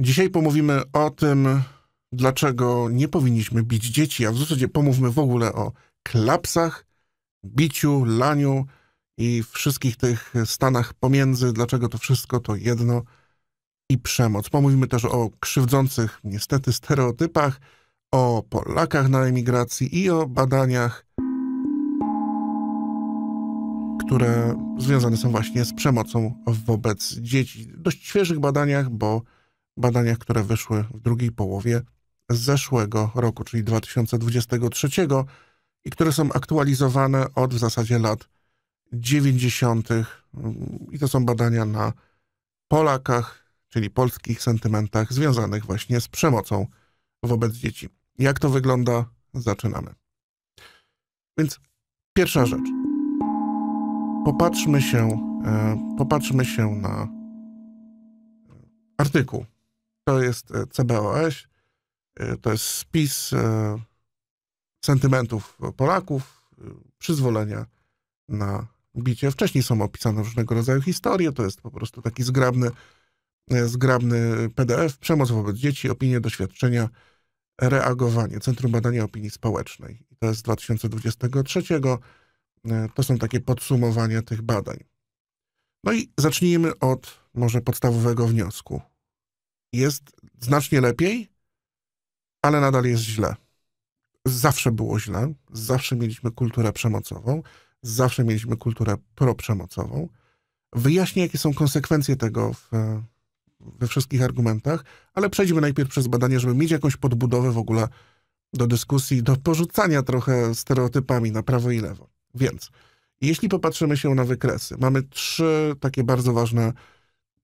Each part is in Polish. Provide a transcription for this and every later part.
Dzisiaj pomówimy o tym, dlaczego nie powinniśmy bić dzieci, a w zasadzie pomówmy w ogóle o klapsach, biciu, laniu i wszystkich tych stanach pomiędzy, dlaczego to wszystko to jedno i przemoc. Pomówimy też o krzywdzących niestety stereotypach, o Polakach na emigracji i o badaniach, które związane są właśnie z przemocą wobec dzieci. Dość świeżych badaniach, bo badaniach, które wyszły w drugiej połowie zeszłego roku, czyli 2023, i które są aktualizowane od w zasadzie lat 90. Mm, I to są badania na Polakach, czyli polskich sentymentach związanych właśnie z przemocą wobec dzieci. Jak to wygląda? Zaczynamy. Więc pierwsza rzecz. Popatrzmy się, e, popatrzmy się na e, artykuł to jest e, CBOŚ, e, to jest spis e, sentymentów Polaków, przyzwolenia na bicie. Wcześniej są opisane różnego rodzaju historie, to jest po prostu taki zgrabny, zgrabny PDF, przemoc wobec dzieci, opinie, doświadczenia, reagowanie, Centrum Badania Opinii Społecznej. To jest 2023. To są takie podsumowania tych badań. No i zacznijmy od może podstawowego wniosku jest znacznie lepiej, ale nadal jest źle. Zawsze było źle, zawsze mieliśmy kulturę przemocową, zawsze mieliśmy kulturę proprzemocową. Wyjaśnię, jakie są konsekwencje tego w, we wszystkich argumentach, ale przejdźmy najpierw przez badanie, żeby mieć jakąś podbudowę w ogóle do dyskusji, do porzucania trochę stereotypami na prawo i lewo. Więc jeśli popatrzymy się na wykresy, mamy trzy takie bardzo ważne,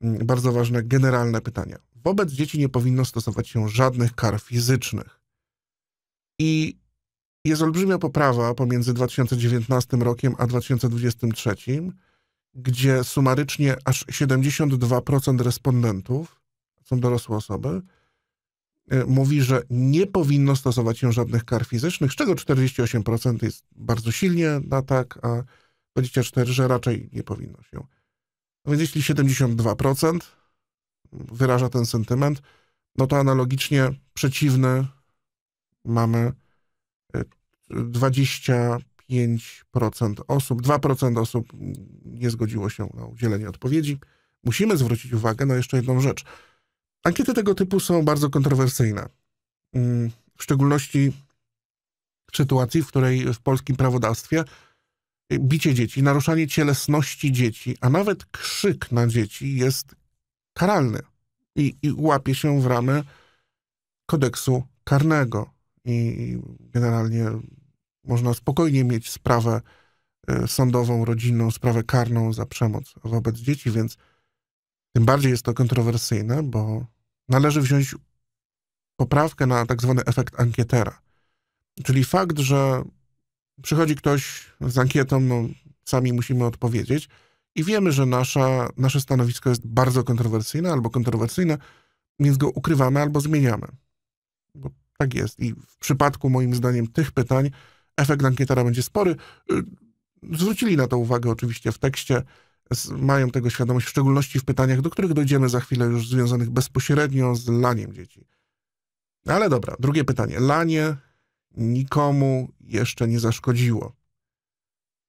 mm, bardzo ważne generalne pytania wobec dzieci nie powinno stosować się żadnych kar fizycznych. I jest olbrzymia poprawa pomiędzy 2019 rokiem a 2023, gdzie sumarycznie aż 72% respondentów, są dorosłe osoby, y, mówi, że nie powinno stosować się żadnych kar fizycznych, z czego 48% jest bardzo silnie na tak, a 24%, że raczej nie powinno się. No więc jeśli 72% wyraża ten sentyment, no to analogicznie przeciwny mamy 25% e, osób, 2% osób nie zgodziło się na udzielenie odpowiedzi. Musimy zwrócić uwagę na jeszcze jedną rzecz. Ankiety tego typu są bardzo kontrowersyjne. Mm, w szczególności w sytuacji, w której w polskim prawodawstwie e, bicie dzieci, naruszanie cielesności dzieci, a nawet krzyk na dzieci jest karalny i, i łapie się w ramy kodeksu karnego. I generalnie można spokojnie mieć sprawę e, sądową, rodzinną, sprawę karną za przemoc wobec dzieci, więc tym bardziej jest to kontrowersyjne, bo należy wziąć poprawkę na tak zwany efekt ankietera. Czyli fakt, że przychodzi ktoś z ankietą, no, sami musimy odpowiedzieć, i wiemy, że nasza, nasze stanowisko jest bardzo kontrowersyjne albo kontrowersyjne, więc go ukrywamy albo zmieniamy. Bo tak jest. I w przypadku, moim zdaniem, tych pytań efekt ankietera będzie spory. Y, zwrócili na to uwagę oczywiście w tekście, mają tego świadomość, w szczególności w pytaniach, do których dojdziemy za chwilę, już związanych bezpośrednio z laniem dzieci. Ale dobra, drugie pytanie. Lanie nikomu jeszcze nie zaszkodziło.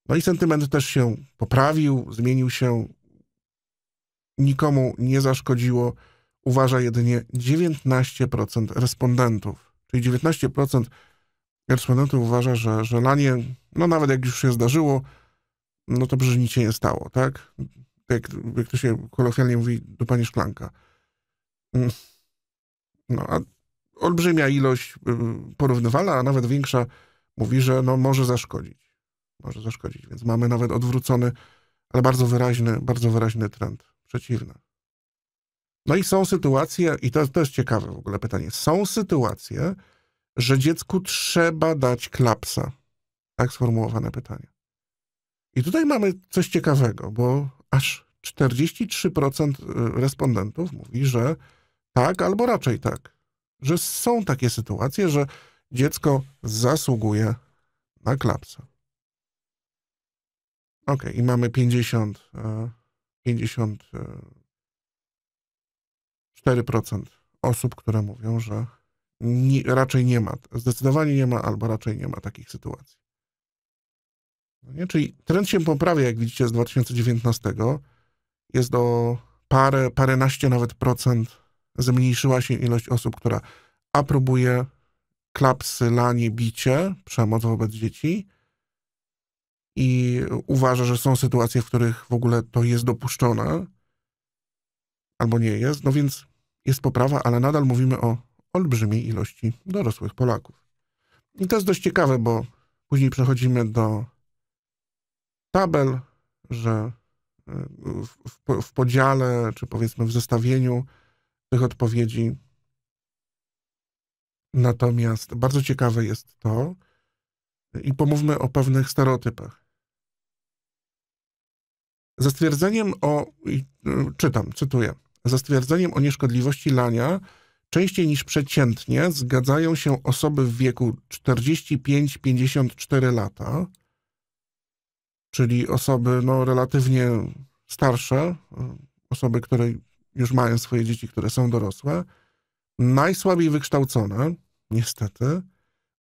No i sentyment też się poprawił, zmienił się, nikomu nie zaszkodziło, uważa jedynie 19% respondentów. Czyli 19% respondentów uważa, że, że lanie, no nawet jak już się zdarzyło, no to przecież nic się nie stało, tak? Jak, jak to się kolokwialnie mówi, do pani szklanka. Mm. No a olbrzymia ilość y, porównywala, a nawet większa, mówi, że no może zaszkodzić może zaszkodzić. Więc mamy nawet odwrócony, ale bardzo wyraźny, bardzo wyraźny trend przeciwny. No i są sytuacje, i to, to jest ciekawe w ogóle pytanie, są sytuacje, że dziecku trzeba dać klapsa. Tak sformułowane pytanie. I tutaj mamy coś ciekawego, bo aż 43% y, respondentów mówi, że tak albo raczej tak. Że są takie sytuacje, że dziecko zasługuje na klapsa. Okej, okay, i mamy 50, 50 4% osób, które mówią, że nie, raczej nie ma, zdecydowanie nie ma, albo raczej nie ma takich sytuacji. No nie? Czyli trend się poprawia, jak widzicie, z 2019. Jest o parę, paręnaście nawet procent zmniejszyła się ilość osób, która aprobuje klapsy, lanie, bicie, przemoc wobec dzieci, i uważa, że są sytuacje, w których w ogóle to jest dopuszczone, albo nie jest, no więc jest poprawa, ale nadal mówimy o olbrzymiej ilości dorosłych Polaków. I to jest dość ciekawe, bo później przechodzimy do tabel, że y, w, w podziale, czy powiedzmy w zestawieniu tych odpowiedzi. Natomiast bardzo ciekawe jest to, i pomówmy o pewnych stereotypach. Za stwierdzeniem o, y, czytam, cytuję, za stwierdzeniem o nieszkodliwości lania częściej niż przeciętnie zgadzają się osoby w wieku 45-54 lata, czyli osoby no, relatywnie starsze, y, osoby, które już mają swoje dzieci, które są dorosłe, najsłabiej wykształcone, niestety,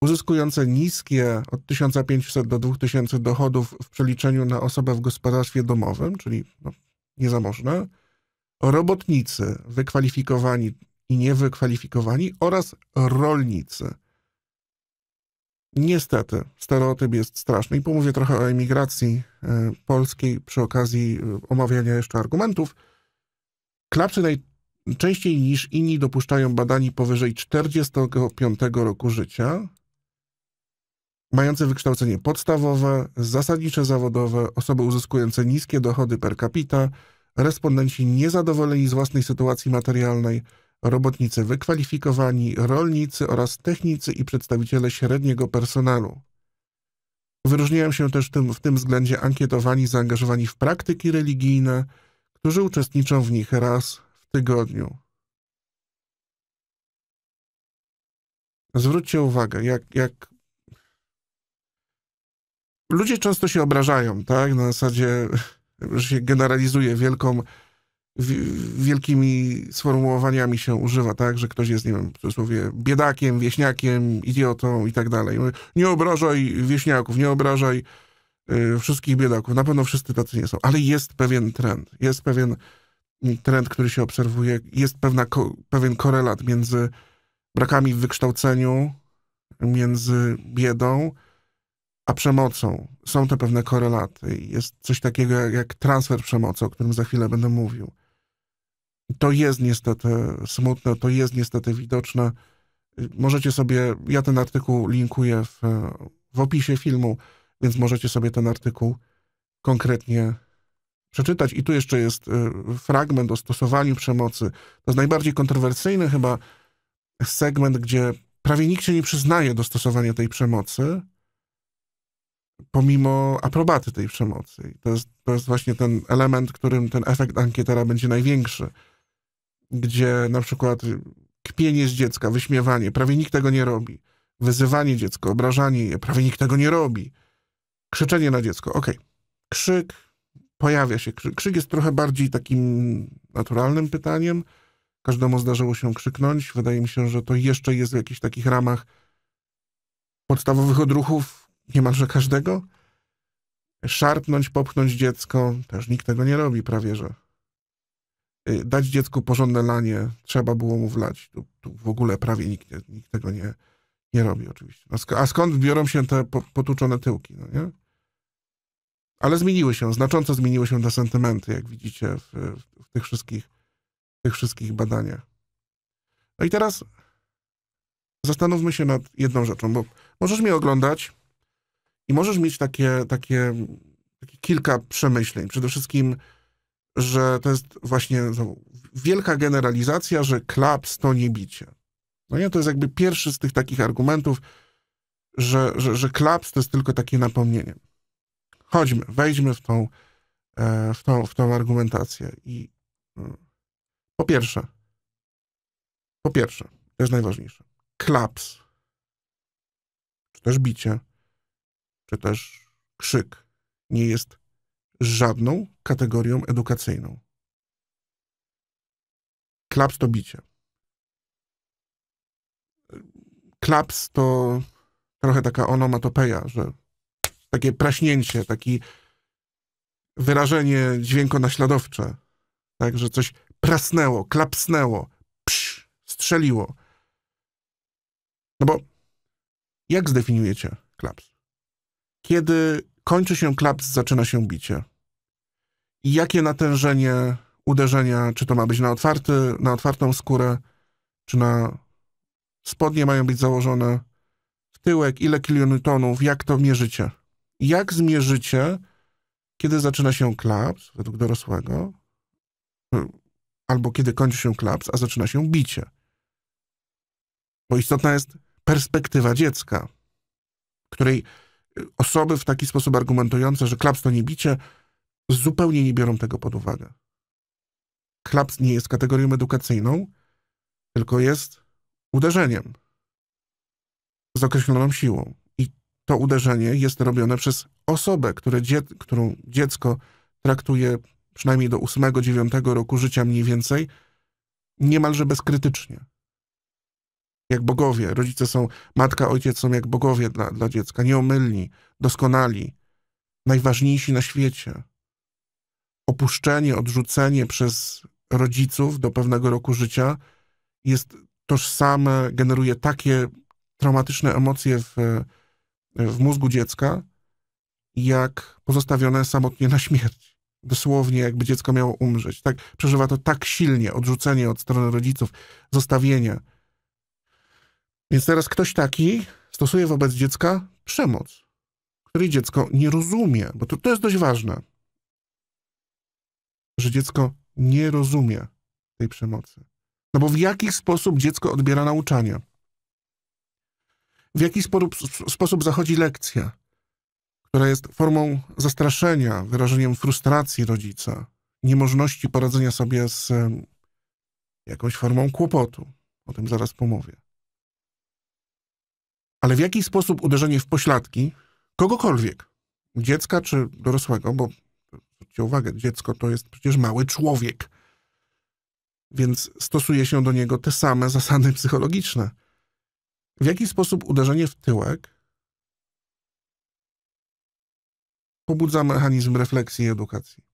uzyskujące niskie od 1500 do 2000 dochodów w przeliczeniu na osobę w gospodarstwie domowym, czyli no, niezamożne, robotnicy wykwalifikowani i niewykwalifikowani oraz rolnicy. Niestety, stereotyp jest straszny i pomówię trochę o emigracji e, polskiej przy okazji e, omawiania jeszcze argumentów. Klapsy najczęściej niż inni dopuszczają badani powyżej 45 roku życia, mające wykształcenie podstawowe, zasadnicze zawodowe, osoby uzyskujące niskie dochody per capita, respondenci niezadowoleni z własnej sytuacji materialnej, robotnicy wykwalifikowani, rolnicy oraz technicy i przedstawiciele średniego personelu. Wyróżniają się też tym, w tym względzie ankietowani zaangażowani w praktyki religijne, którzy uczestniczą w nich raz w tygodniu. Zwróćcie uwagę, jak, jak Ludzie często się obrażają, tak? Na zasadzie, że się generalizuje wielką, wielkimi sformułowaniami się używa, tak? Że ktoś jest, nie wiem, w cudzysłowie, biedakiem, wieśniakiem, idiotą i tak dalej. Nie obrażaj wieśniaków, nie obrażaj y, wszystkich biedaków. Na pewno wszyscy tacy nie są, ale jest pewien trend. Jest pewien trend, który się obserwuje. Jest pewna, pewien korelat między brakami w wykształceniu, między biedą, a przemocą. Są te pewne korelaty. Jest coś takiego jak transfer przemocy, o którym za chwilę będę mówił. To jest niestety smutne, to jest niestety widoczne. Możecie sobie, ja ten artykuł linkuję w, w opisie filmu, więc możecie sobie ten artykuł konkretnie przeczytać. I tu jeszcze jest y, fragment o stosowaniu przemocy. To jest najbardziej kontrowersyjny chyba segment, gdzie prawie nikt się nie przyznaje do stosowania tej przemocy pomimo aprobaty tej przemocy. To jest, to jest właśnie ten element, którym ten efekt ankietera będzie największy, gdzie na przykład kpienie z dziecka, wyśmiewanie, prawie nikt tego nie robi. Wyzywanie dziecko, obrażanie je, prawie nikt tego nie robi. Krzyczenie na dziecko, okej. Okay. Krzyk, pojawia się krzyk. Krzyk jest trochę bardziej takim naturalnym pytaniem. Każdemu zdarzyło się krzyknąć. Wydaje mi się, że to jeszcze jest w jakichś takich ramach podstawowych odruchów, niemalże każdego. Szarpnąć, popchnąć dziecko, też nikt tego nie robi prawie, że. Y, dać dziecku porządne lanie, trzeba było mu wlać. Tu, tu w ogóle prawie nikt, nikt tego nie, nie robi oczywiście. No a skąd biorą się te potuczone tyłki, no nie? Ale zmieniły się, znacząco zmieniły się te sentymenty, jak widzicie w, w tych, wszystkich, w tych wszystkich badaniach. No i teraz zastanówmy się nad jedną rzeczą, bo możesz mnie oglądać, i możesz mieć takie, takie, takie kilka przemyśleń. Przede wszystkim, że to jest właśnie wielka generalizacja, że klaps to nie bicie. No nie, to jest jakby pierwszy z tych takich argumentów, że, że, że klaps to jest tylko takie napomnienie. Chodźmy, wejdźmy w tą, e, w tą, w tą argumentację. I no, po pierwsze, po pierwsze, to jest najważniejsze, klaps, czy też bicie, czy też krzyk nie jest żadną kategorią edukacyjną. Klaps to bicie. Klaps to trochę taka onomatopeja, że takie praśnięcie, takie wyrażenie dźwiękonaśladowcze, tak, że coś prasnęło, klapsnęło, psz, strzeliło. No bo jak zdefiniujecie klaps? Kiedy kończy się klaps, zaczyna się bicie. I jakie natężenie uderzenia, czy to ma być na, otwarty, na otwartą skórę, czy na spodnie mają być założone, w tyłek, ile kilonewtonów, jak to mierzycie? Jak zmierzycie, kiedy zaczyna się klaps według dorosłego, albo kiedy kończy się klaps, a zaczyna się bicie? Bo istotna jest perspektywa dziecka, której osoby w taki sposób argumentujące, że klaps to nie bicie, zupełnie nie biorą tego pod uwagę. Klaps nie jest kategorią edukacyjną, tylko jest uderzeniem z określoną siłą. I to uderzenie jest robione przez osobę, które dzie którą dziecko traktuje przynajmniej do 8-9 roku życia mniej więcej, niemalże bezkrytycznie jak bogowie. Rodzice są, matka, ojciec są jak bogowie dla, dla dziecka, nieomylni, doskonali, najważniejsi na świecie. Opuszczenie, odrzucenie przez rodziców do pewnego roku życia jest tożsame, generuje takie traumatyczne emocje w, w mózgu dziecka, jak pozostawione samotnie na śmierć. Dosłownie, jakby dziecko miało umrzeć. Tak, przeżywa to tak silnie, odrzucenie od strony rodziców, zostawienie więc teraz ktoś taki stosuje wobec dziecka przemoc, której dziecko nie rozumie, bo to, to jest dość ważne, że dziecko nie rozumie tej przemocy. No bo w jaki sposób dziecko odbiera nauczanie? W jaki sposób zachodzi lekcja, która jest formą zastraszenia, wyrażeniem frustracji rodzica, niemożności poradzenia sobie z jakąś formą kłopotu. O tym zaraz pomówię ale w jaki sposób uderzenie w pośladki kogokolwiek, dziecka czy dorosłego, bo zwróćcie uwagę, dziecko to jest przecież mały człowiek, więc stosuje się do niego te same zasady psychologiczne. W jaki sposób uderzenie w tyłek pobudza mechanizm refleksji i edukacji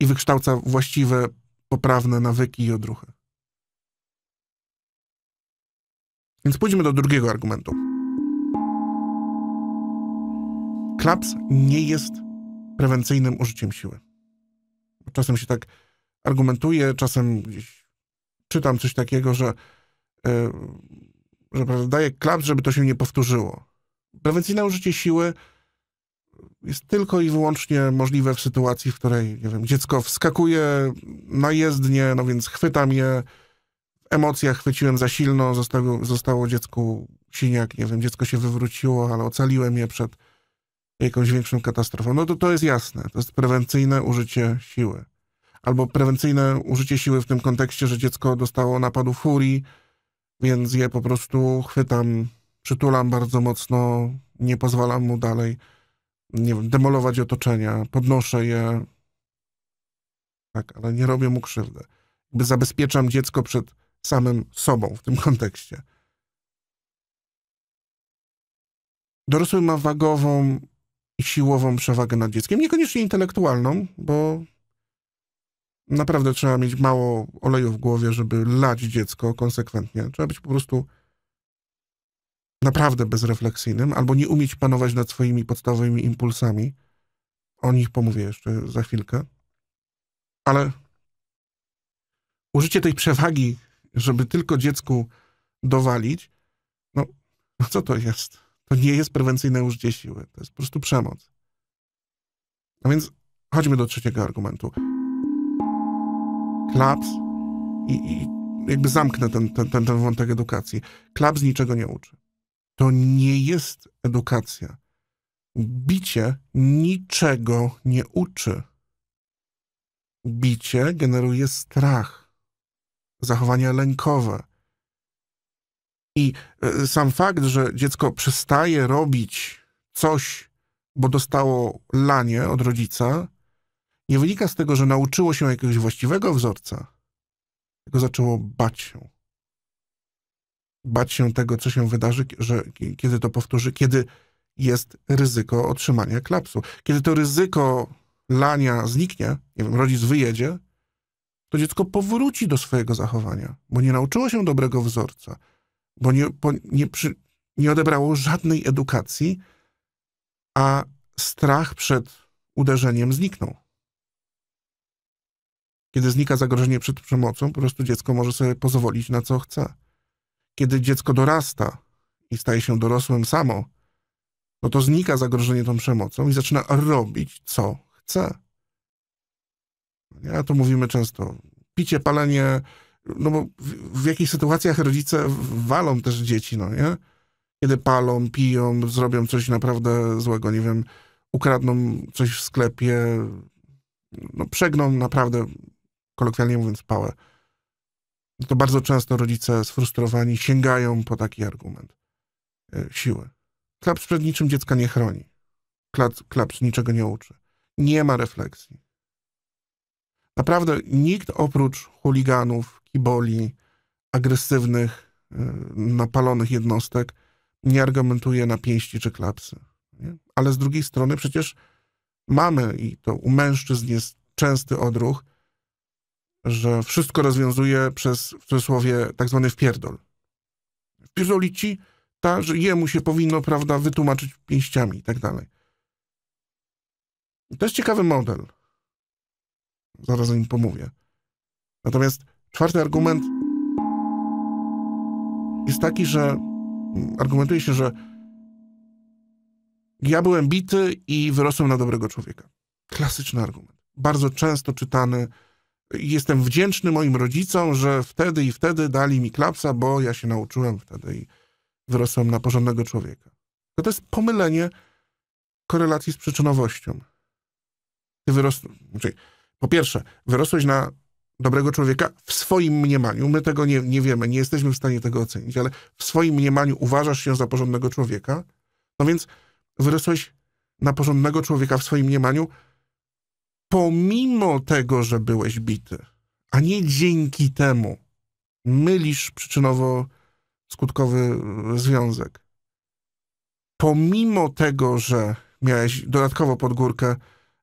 i wykształca właściwe, poprawne nawyki i odruchy. Więc pójdźmy do drugiego argumentu. Klaps nie jest prewencyjnym użyciem siły. Czasem się tak argumentuje, czasem gdzieś czytam coś takiego, że, e, że daje klaps, żeby to się nie powtórzyło. Prewencyjne użycie siły jest tylko i wyłącznie możliwe w sytuacji, w której, nie wiem, dziecko wskakuje na jezdnię, no więc chwytam je, emocjach chwyciłem za silno, zostało, zostało dziecku siniak, nie wiem, dziecko się wywróciło, ale ocaliłem je przed jakąś większą katastrofą. No to to jest jasne, to jest prewencyjne użycie siły. Albo prewencyjne użycie siły w tym kontekście, że dziecko dostało napadu furii, więc je po prostu chwytam, przytulam bardzo mocno, nie pozwalam mu dalej, nie wiem, demolować otoczenia, podnoszę je, tak, ale nie robię mu krzywdy. zabezpieczam dziecko przed samym sobą w tym kontekście. Dorosły ma wagową i siłową przewagę nad dzieckiem, niekoniecznie intelektualną, bo naprawdę trzeba mieć mało oleju w głowie, żeby lać dziecko konsekwentnie. Trzeba być po prostu naprawdę bezrefleksyjnym, albo nie umieć panować nad swoimi podstawowymi impulsami. O nich pomówię jeszcze za chwilkę. Ale użycie tej przewagi żeby tylko dziecku dowalić, no, no co to jest? To nie jest prewencyjne użycie siły. To jest po prostu przemoc. A więc chodźmy do trzeciego argumentu. Klaps i, i jakby zamknę ten, ten, ten, ten wątek edukacji. Klaps niczego nie uczy. To nie jest edukacja. Bicie niczego nie uczy. Bicie generuje strach zachowania lękowe. I e, sam fakt, że dziecko przestaje robić coś, bo dostało lanie od rodzica, nie wynika z tego, że nauczyło się jakiegoś właściwego wzorca, tylko zaczęło bać się. Bać się tego, co się wydarzy, że kiedy to powtórzy, kiedy jest ryzyko otrzymania klapsu. Kiedy to ryzyko lania zniknie, nie wiem, rodzic wyjedzie, to dziecko powróci do swojego zachowania, bo nie nauczyło się dobrego wzorca, bo nie, nie, przy, nie odebrało żadnej edukacji, a strach przed uderzeniem zniknął. Kiedy znika zagrożenie przed przemocą, po prostu dziecko może sobie pozwolić na co chce. Kiedy dziecko dorasta i staje się dorosłym samo, no to znika zagrożenie tą przemocą i zaczyna robić co chce. A to mówimy często. Picie, palenie, no bo w, w jakich sytuacjach rodzice walą też dzieci, no nie? Kiedy palą, piją, zrobią coś naprawdę złego, nie wiem, ukradną coś w sklepie, no przegną naprawdę, kolokwialnie mówiąc, pałę. To bardzo często rodzice sfrustrowani sięgają po taki argument e, siły. Klaps przed niczym dziecka nie chroni. Klaps, klaps niczego nie uczy. Nie ma refleksji. Naprawdę nikt oprócz chuliganów, kiboli, agresywnych, y, napalonych jednostek nie argumentuje na pięści czy klapsy. Nie? Ale z drugiej strony przecież mamy, i to u mężczyzn jest częsty odruch, że wszystko rozwiązuje przez, w cudzysłowie, tak zwany wpierdol. Wpierdoli ci, ta, że jemu się powinno, prawda, wytłumaczyć pięściami i tak dalej. To jest ciekawy model. Zaraz o nim pomówię. Natomiast czwarty argument jest taki, że mm, argumentuje się, że ja byłem bity i wyrosłem na dobrego człowieka. Klasyczny argument. Bardzo często czytany. Jestem wdzięczny moim rodzicom, że wtedy i wtedy dali mi klapsa, bo ja się nauczyłem wtedy i wyrosłem na porządnego człowieka. To, jest pomylenie korelacji z przyczynowością. Ty wyrosłeś, znaczy, po pierwsze, wyrosłeś na dobrego człowieka w swoim mniemaniu. My tego nie, nie wiemy, nie jesteśmy w stanie tego ocenić, ale w swoim mniemaniu uważasz się za porządnego człowieka. No więc wyrosłeś na porządnego człowieka w swoim mniemaniu, pomimo tego, że byłeś bity, a nie dzięki temu. Mylisz przyczynowo-skutkowy e, związek. Pomimo tego, że miałeś dodatkowo podgórkę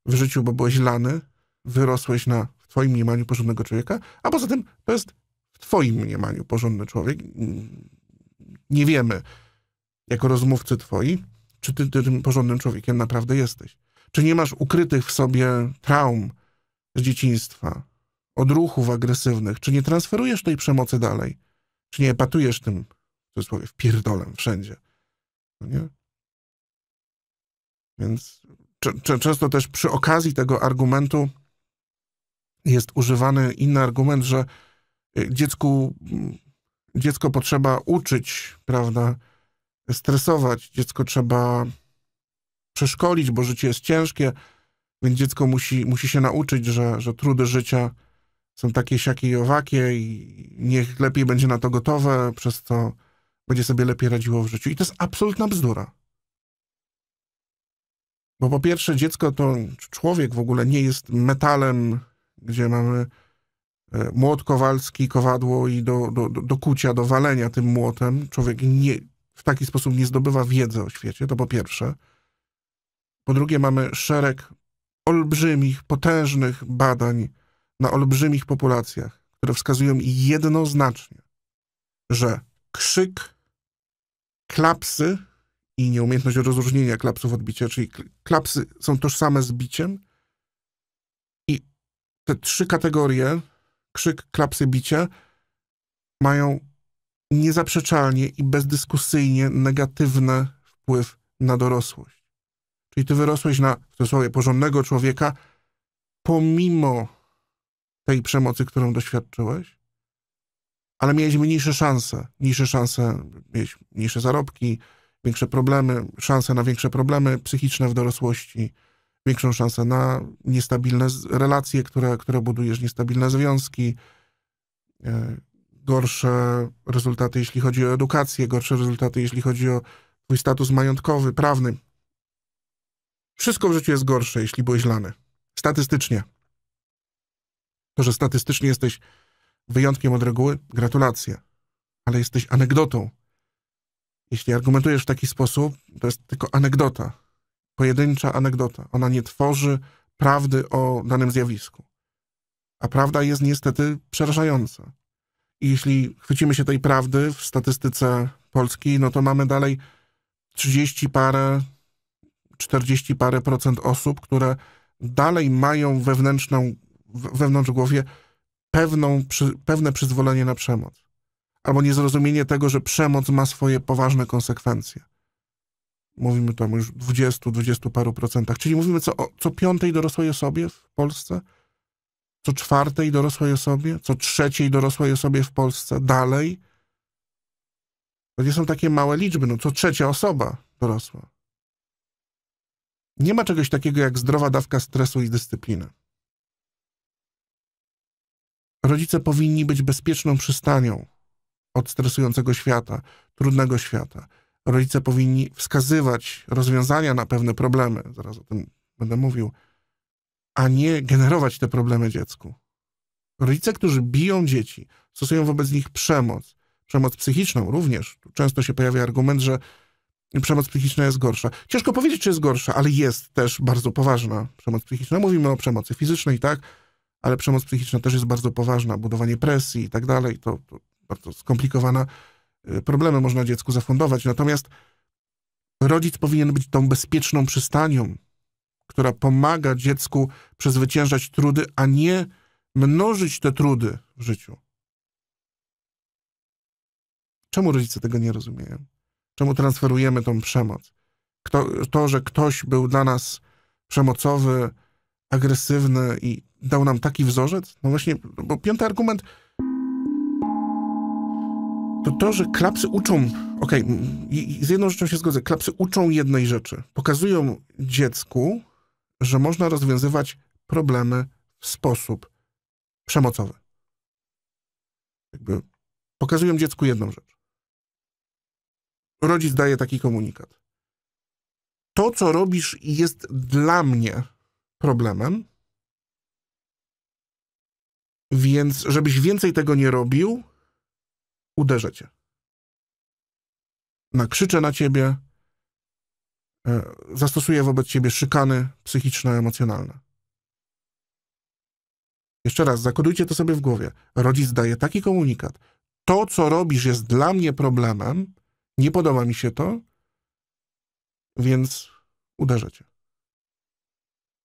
w życiu, bo byłeś lany, wyrosłeś na, w twoim mniemaniu, porządnego człowieka, a poza tym to jest w twoim mniemaniu porządny człowiek. Nie wiemy, jako rozmówcy twoi, czy ty, tym porządnym człowiekiem naprawdę jesteś. Czy nie masz ukrytych w sobie traum z dzieciństwa, odruchów agresywnych? Czy nie transferujesz tej przemocy dalej? Czy nie epatujesz tym, w cudzysłowie, wpierdolem wszędzie? No nie? Więc często też przy okazji tego argumentu jest używany inny argument, że y, dziecku, mm, dziecko potrzeba uczyć, prawda, stresować, dziecko trzeba przeszkolić, bo życie jest ciężkie, więc dziecko musi, musi się nauczyć, że, że trudy życia są takie, siakie i owakie i niech lepiej będzie na to gotowe, przez co będzie sobie lepiej radziło w życiu. I to jest absolutna bzdura. Bo po pierwsze, dziecko to człowiek w ogóle nie jest metalem gdzie mamy e, młot kowalski, kowadło i do, do, do kucia, do walenia tym młotem. Człowiek nie, w taki sposób nie zdobywa wiedzy o świecie, to po pierwsze. Po drugie, mamy szereg olbrzymich, potężnych badań na olbrzymich populacjach, które wskazują jednoznacznie, że krzyk, klapsy i nieumiejętność rozróżnienia klapsów od bicia, czyli klapsy są tożsame z biciem, te trzy kategorie krzyk, klapsy, bicie mają niezaprzeczalnie i bezdyskusyjnie negatywny wpływ na dorosłość. Czyli ty wyrosłeś na, w cudzysłowie, porządnego człowieka, pomimo tej przemocy, którą doświadczyłeś, ale miałeś mniejsze szanse, mniejsze szanse, miałeś mniejsze zarobki, większe problemy, szanse na większe problemy psychiczne w dorosłości, większą szansę na niestabilne relacje, które, które budujesz, niestabilne związki, e, gorsze rezultaty, jeśli chodzi o edukację, gorsze rezultaty, jeśli chodzi o twój status majątkowy, prawny. Wszystko w życiu jest gorsze, jeśli byłeś lany. Statystycznie. To, że statystycznie jesteś wyjątkiem od reguły, gratulacje. Ale jesteś anegdotą. Jeśli argumentujesz w taki sposób, to jest tylko anegdota pojedyncza anegdota. Ona nie tworzy prawdy o danym zjawisku. A prawda jest niestety przerażająca. I jeśli chwycimy się tej prawdy w statystyce polskiej, no to mamy dalej 30 parę, 40 parę procent osób, które dalej mają wewnętrzną, wewnątrz głowie pewną, pewne przyzwolenie na przemoc. Albo niezrozumienie tego, że przemoc ma swoje poważne konsekwencje mówimy tam już 20, 20 paru procentach, czyli mówimy co, co piątej dorosłej osobie w Polsce, co czwartej dorosłej osobie, co trzeciej dorosłej osobie w Polsce, dalej. To nie są takie małe liczby, no co trzecia osoba dorosła. Nie ma czegoś takiego jak zdrowa dawka stresu i dyscyplina. Rodzice powinni być bezpieczną przystanią od stresującego świata, trudnego świata rodzice powinni wskazywać rozwiązania na pewne problemy, zaraz o tym będę mówił, a nie generować te problemy dziecku. Rodzice, którzy biją dzieci, stosują wobec nich przemoc, przemoc psychiczną również. Tu często się pojawia argument, że przemoc psychiczna jest gorsza. Ciężko powiedzieć, czy jest gorsza, ale jest też bardzo poważna przemoc psychiczna. Mówimy o przemocy fizycznej, tak, ale przemoc psychiczna też jest bardzo poważna. Budowanie presji i tak dalej, to, to bardzo skomplikowana Y, problemy można dziecku zafundować. Natomiast rodzic powinien być tą bezpieczną przystanią, która pomaga dziecku przezwyciężać trudy, a nie mnożyć te trudy w życiu. Czemu rodzice tego nie rozumieją? Czemu transferujemy tą przemoc? Kto, to, że ktoś był dla nas przemocowy, agresywny i dał nam taki wzorzec? No właśnie, bo piąty argument to, to, że klapsy uczą, okej, okay, z jedną rzeczą się zgodzę, klapsy uczą jednej rzeczy. Pokazują dziecku, że można rozwiązywać problemy w sposób przemocowy. Jakby pokazują dziecku jedną rzecz. Rodzic daje taki komunikat. To, co robisz, jest dla mnie problemem, więc żebyś więcej tego nie robił, uderzę cię. Nakrzyczę na ciebie, e, zastosuję wobec ciebie szykany psychiczne, emocjonalne Jeszcze raz, zakodujcie to sobie w głowie. Rodzic daje taki komunikat. To, co robisz, jest dla mnie problemem, nie podoba mi się to, więc uderzę cię.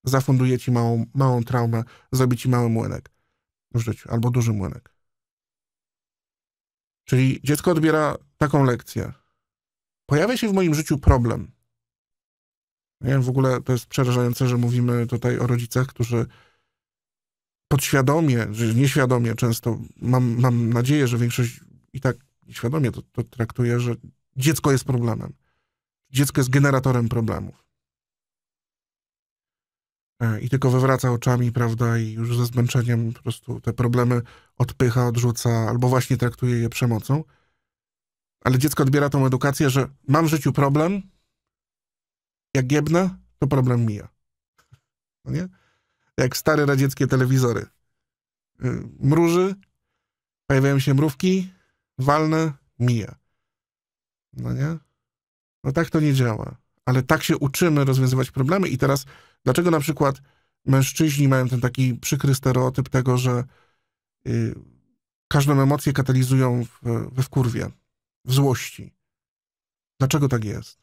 Zafunduje ci małą, małą traumę, zrobię ci mały młynek w życiu albo duży młynek. Czyli dziecko odbiera taką lekcję. Pojawia się w moim życiu problem. Nie wiem, w ogóle to jest przerażające, że mówimy tutaj o rodzicach, którzy podświadomie, czy nieświadomie często, mam, mam nadzieję, że większość i tak świadomie to, to traktuje, że dziecko jest problemem. Dziecko jest generatorem problemów. E, i tylko wywraca oczami, prawda, i już ze zmęczeniem po prostu te problemy odpycha, odrzuca, albo właśnie traktuje je przemocą. Ale dziecko odbiera tą edukację, że mam w życiu problem, jak giebnę, to problem mija. No nie? Jak stare radzieckie telewizory. Y, mruży, pojawiają się mrówki, walne, mija. No nie? No tak to nie działa. Ale tak się uczymy rozwiązywać problemy i teraz Dlaczego na przykład mężczyźni mają ten taki przykry stereotyp tego, że y, każdą emocję katalizują w, we wkurwie, w złości? Dlaczego tak jest?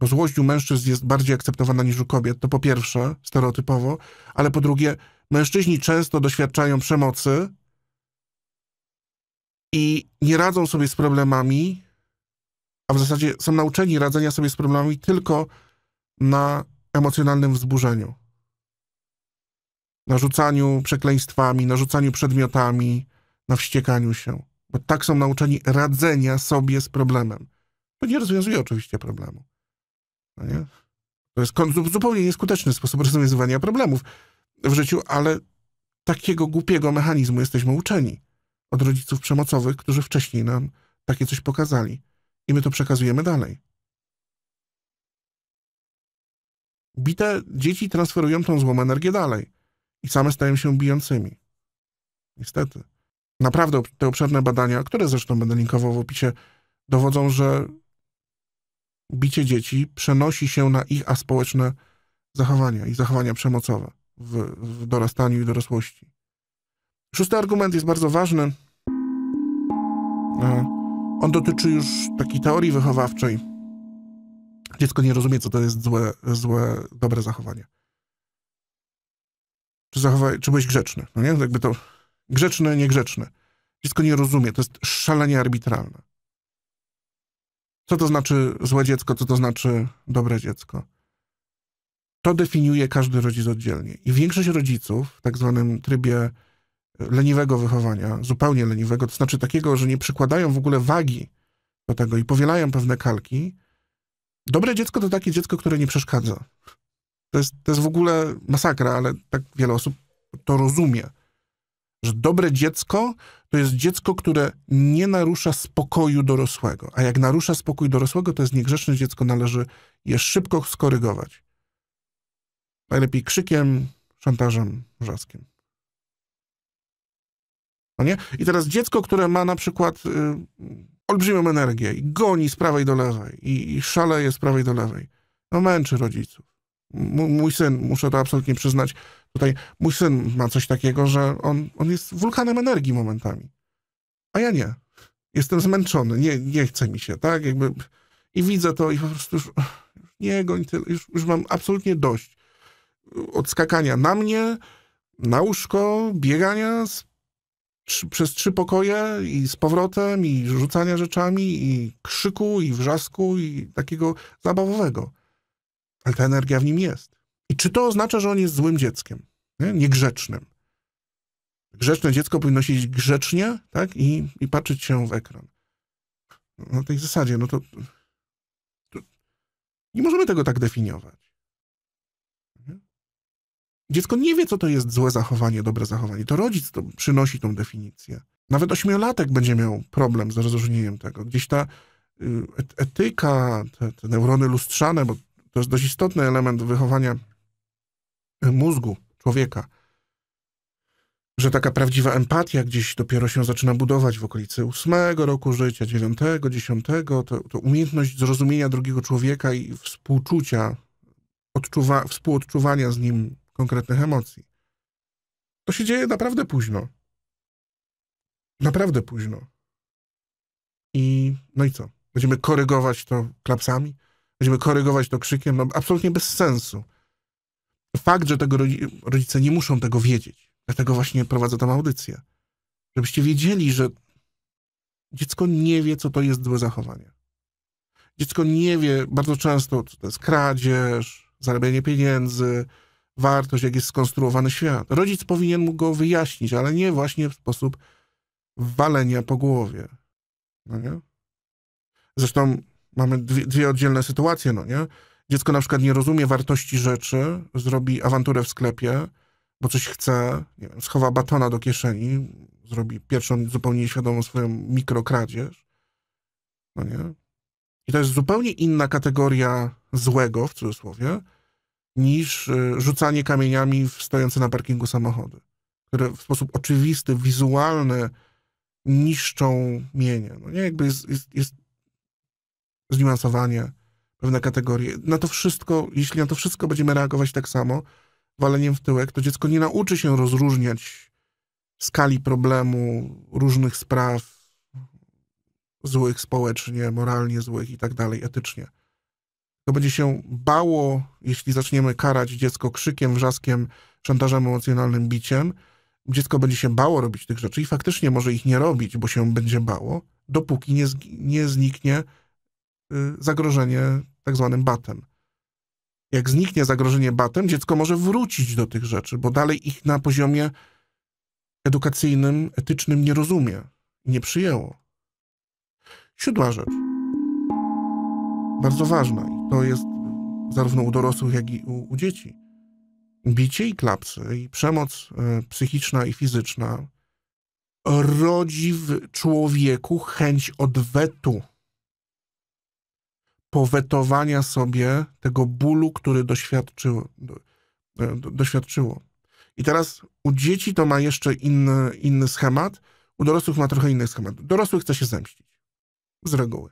Bo złość u mężczyzn jest bardziej akceptowana niż u kobiet, to po pierwsze, stereotypowo, ale po drugie, mężczyźni często doświadczają przemocy i nie radzą sobie z problemami, a w zasadzie są nauczeni radzenia sobie z problemami tylko na emocjonalnym wzburzeniu. Narzucaniu przekleństwami, narzucaniu przedmiotami, na wściekaniu się. Bo tak są nauczeni radzenia sobie z problemem. To nie rozwiązuje oczywiście problemu. No nie? To jest zupełnie nieskuteczny sposób rozwiązywania problemów w życiu, ale takiego głupiego mechanizmu jesteśmy uczeni od rodziców przemocowych, którzy wcześniej nam takie coś pokazali. I my to przekazujemy dalej. bite dzieci transferują tą złą energię dalej i same stają się bijącymi. Niestety. Naprawdę te obszerne badania, które zresztą będę linkował w opisie, dowodzą, że bicie dzieci przenosi się na ich aspołeczne zachowania i zachowania przemocowe w, w dorastaniu i dorosłości. Szósty argument jest bardzo ważny. E, on dotyczy już takiej teorii wychowawczej dziecko nie rozumie, co to jest złe, złe dobre zachowanie. Czy, zachowa- czy byłeś grzeczny? No nie? Jakby to grzeczny, niegrzeczny. Dziecko nie rozumie, to jest szalenie arbitralne. Co to znaczy złe dziecko, co to znaczy dobre dziecko? To definiuje każdy rodzic oddzielnie. I większość rodziców w tak zwanym trybie e, leniwego wychowania, zupełnie leniwego, to znaczy takiego, że nie przykładają w ogóle wagi do tego i powielają pewne kalki, Dobre dziecko to takie dziecko, które nie przeszkadza. To jest, to jest w ogóle masakra, ale tak wiele osób to rozumie. Że dobre dziecko to jest dziecko, które nie narusza spokoju dorosłego. A jak narusza spokój dorosłego, to jest niegrzeczne dziecko, należy je szybko skorygować. Najlepiej krzykiem, szantażem, wrzaskiem. No nie? I teraz dziecko, które ma na przykład. Y, olbrzymią energię i goni z prawej do lewej i, i szaleje z prawej do lewej. No męczy rodziców. M mój syn, muszę to absolutnie przyznać, tutaj mój syn ma coś takiego, że on, on jest wulkanem energii momentami. A ja nie. Jestem zmęczony, nie, nie chce mi się, tak? Jakby... I widzę to i po prostu już, już nie goń tyle, już, już mam absolutnie dość odskakania na mnie, na łóżko, biegania z przez trzy pokoje i z powrotem, i rzucania rzeczami, i krzyku, i wrzasku, i takiego zabawowego. Ale ta energia w nim jest. I czy to oznacza, że on jest złym dzieckiem? Nie? Niegrzecznym. Grzeczne dziecko powinno siedzieć grzecznie tak? I, i patrzeć się w ekran. No, na tej zasadzie, no to, to... Nie możemy tego tak definiować. Dziecko nie wie, co to jest złe zachowanie, dobre zachowanie. To rodzic to przynosi tą definicję. Nawet ośmiolatek będzie miał problem z rozróżnieniem tego. Gdzieś ta y, etyka, te, te neurony lustrzane, bo to jest dość istotny element wychowania mózgu człowieka, że taka prawdziwa empatia gdzieś dopiero się zaczyna budować w okolicy ósmego roku życia, dziewiątego, dziesiątego, to, to umiejętność zrozumienia drugiego człowieka i współczucia, odczuwa, współodczuwania z nim konkretnych emocji. To się dzieje naprawdę późno. Naprawdę późno. I no i co? Będziemy korygować to klapsami? Będziemy korygować to krzykiem? No absolutnie bez sensu. Fakt, że tego rodzice nie muszą tego wiedzieć. Dlatego właśnie prowadzę tam audycję. Żebyście wiedzieli, że dziecko nie wie, co to jest złe zachowanie. Dziecko nie wie bardzo często, co to jest kradzież, zarabianie pieniędzy, wartość, jak jest skonstruowany świat. Rodzic powinien mu go wyjaśnić, ale nie właśnie w sposób walenia po głowie. No nie? Zresztą mamy dwie, dwie oddzielne sytuacje, no nie? Dziecko na przykład nie rozumie wartości rzeczy, zrobi awanturę w sklepie, bo coś chce, nie wiem, schowa batona do kieszeni, zrobi pierwszą zupełnie nieświadomą swoją mikrokradzież. No nie? I to jest zupełnie inna kategoria złego, w cudzysłowie, niż e, rzucanie kamieniami w stojące na parkingu samochody, które w sposób oczywisty, wizualny niszczą mienie. No nie, jakby jest, jest, jest zniuansowanie, pewne kategorie. Na to wszystko, jeśli na to wszystko będziemy reagować tak samo, waleniem w tyłek, to dziecko nie nauczy się rozróżniać skali problemu, różnych spraw, złych społecznie, moralnie złych i tak dalej, etycznie to będzie się bało, jeśli zaczniemy karać dziecko krzykiem, wrzaskiem, szantażem emocjonalnym, biciem. Dziecko będzie się bało robić tych rzeczy i faktycznie może ich nie robić, bo się będzie bało, dopóki nie, nie zniknie y, zagrożenie tak zwanym batem. Jak zniknie zagrożenie batem, dziecko może wrócić do tych rzeczy, bo dalej ich na poziomie edukacyjnym, etycznym nie rozumie, nie przyjęło. Siódma rzecz, bardzo ważna to jest zarówno u dorosłych, jak i u, u dzieci. Bicie i klapsy, i przemoc e, psychiczna i fizyczna rodzi w człowieku chęć odwetu, powetowania sobie tego bólu, który doświadczyło. E, doświadczyło. I teraz u dzieci to ma jeszcze inny, inny schemat, u dorosłych ma trochę inny schemat. Dorosły chce się zemścić. Z reguły.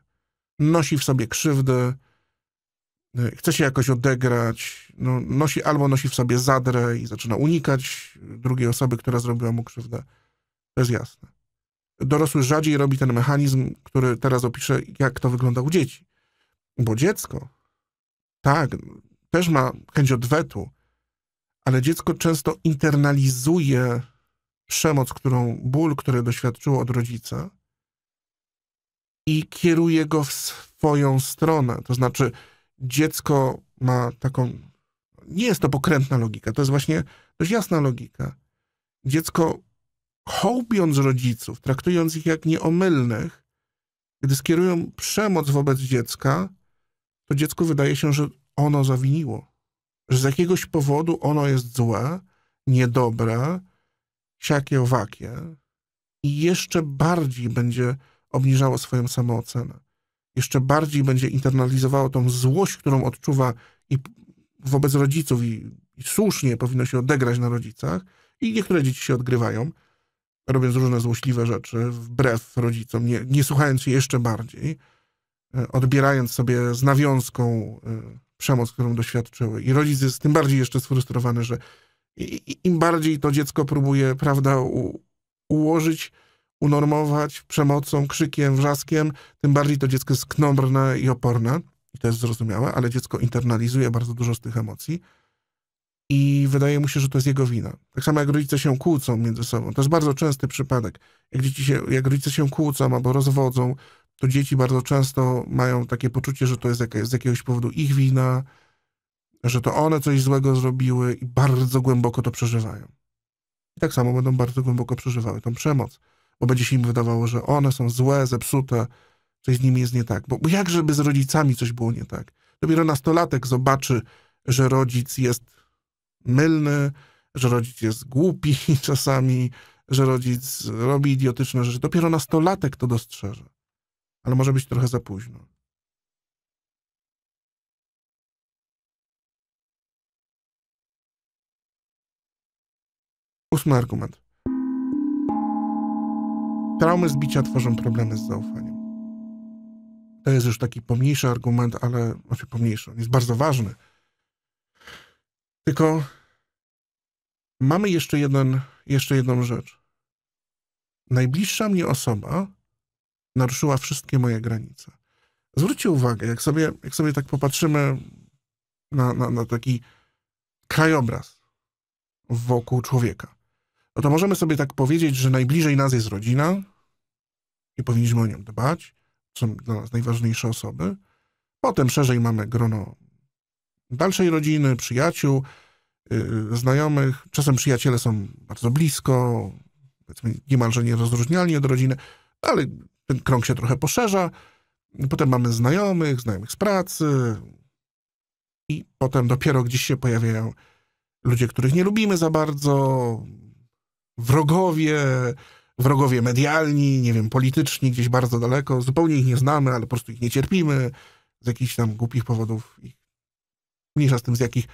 Nosi w sobie krzywdy, chce się jakoś odegrać, no, nosi, albo nosi w sobie zadrę i zaczyna unikać drugiej osoby, która zrobiła mu krzywdę. To jest jasne. Dorosły rzadziej robi ten mechanizm, który teraz opiszę, jak to wygląda u dzieci. Bo dziecko, tak, też ma chęć odwetu, ale dziecko często internalizuje przemoc, którą, ból, który doświadczyło od rodzica i kieruje go w swoją stronę. To znaczy, dziecko ma taką. Nie jest to pokrętna logika, to jest właśnie dość jasna logika. Dziecko, hołbiąc rodziców, traktując ich jak nieomylnych, gdy skierują przemoc wobec dziecka, to dziecku wydaje się, że ono zawiniło, że z jakiegoś powodu ono jest złe, niedobre, siakie, owakie i jeszcze bardziej będzie obniżało swoją samoocenę jeszcze bardziej będzie internalizowało tą złość, którą odczuwa i wobec rodziców i, i słusznie powinno się odegrać na rodzicach. I niektóre dzieci się odgrywają, robiąc różne złośliwe rzeczy wbrew rodzicom, nie, nie słuchając się jeszcze bardziej, e, odbierając sobie z nawiązką e, przemoc, którą doświadczyły. I rodzic jest tym bardziej jeszcze sfrustrowany, że im bardziej to dziecko próbuje, prawda, u, ułożyć unormować przemocą, krzykiem, wrzaskiem, tym bardziej to dziecko jest knombrne i oporne. I to jest zrozumiałe, ale dziecko internalizuje bardzo dużo z tych emocji i wydaje mu się, że to jest jego wina. Tak samo jak rodzice się kłócą między sobą. To jest bardzo częsty przypadek. Jak, dzieci się, jak rodzice się kłócą albo rozwodzą, to dzieci bardzo często mają takie poczucie, że to jest z jakiegoś powodu ich wina, że to one coś złego zrobiły i bardzo głęboko to przeżywają. I tak samo będą bardzo głęboko przeżywały tą przemoc bo będzie się im wydawało, że one są złe, zepsute, coś z nimi jest nie tak. Bo, bo jak żeby z rodzicami coś było nie tak? Dopiero nastolatek zobaczy, że rodzic jest mylny, że rodzic jest głupi czasami, że rodzic robi idiotyczne rzeczy. Dopiero nastolatek to dostrzeże. Ale może być trochę za późno. Ósmy argument. Traumy z bicia tworzą problemy z zaufaniem. To jest już taki pomniejszy argument, ale znaczy pomniejszy, on jest bardzo ważny. Tylko mamy jeszcze, jeden, jeszcze jedną rzecz. Najbliższa mnie osoba naruszyła wszystkie moje granice. Zwróćcie uwagę, jak sobie, jak sobie tak popatrzymy na, na, na taki krajobraz wokół człowieka no to możemy sobie tak powiedzieć, że najbliżej nas jest rodzina i powinniśmy o nią dbać, są dla nas najważniejsze osoby. Potem szerzej mamy grono dalszej rodziny, przyjaciół, yy, znajomych. Czasem przyjaciele są bardzo blisko, niemalże nierozróżnialni od rodziny, ale ten krąg się trochę poszerza. Potem mamy znajomych, znajomych z pracy i potem dopiero gdzieś się pojawiają ludzie, których nie lubimy za bardzo, wrogowie, wrogowie medialni, nie wiem, polityczni, gdzieś bardzo daleko. Zupełnie ich nie znamy, ale po prostu ich nie cierpimy. Z jakichś tam głupich powodów, ich, mniejsza z tym z jakich,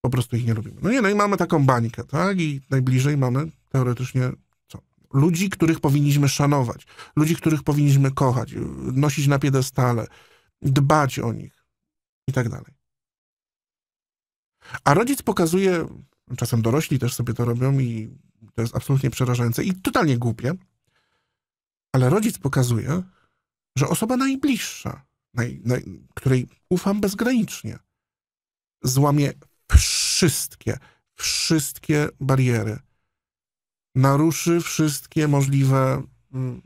po prostu ich nie lubimy. No nie, no i mamy taką bańkę, tak? I najbliżej mamy teoretycznie co? Ludzi, których powinniśmy szanować, ludzi, których powinniśmy kochać, nosić na piedestale, dbać o nich i tak dalej. A rodzic pokazuje, czasem dorośli też sobie to robią i to jest absolutnie przerażające i totalnie głupie. Ale rodzic pokazuje, że osoba najbliższa, naj, naj, której ufam bezgranicznie, złamie wszystkie, wszystkie bariery. Naruszy wszystkie możliwe mm,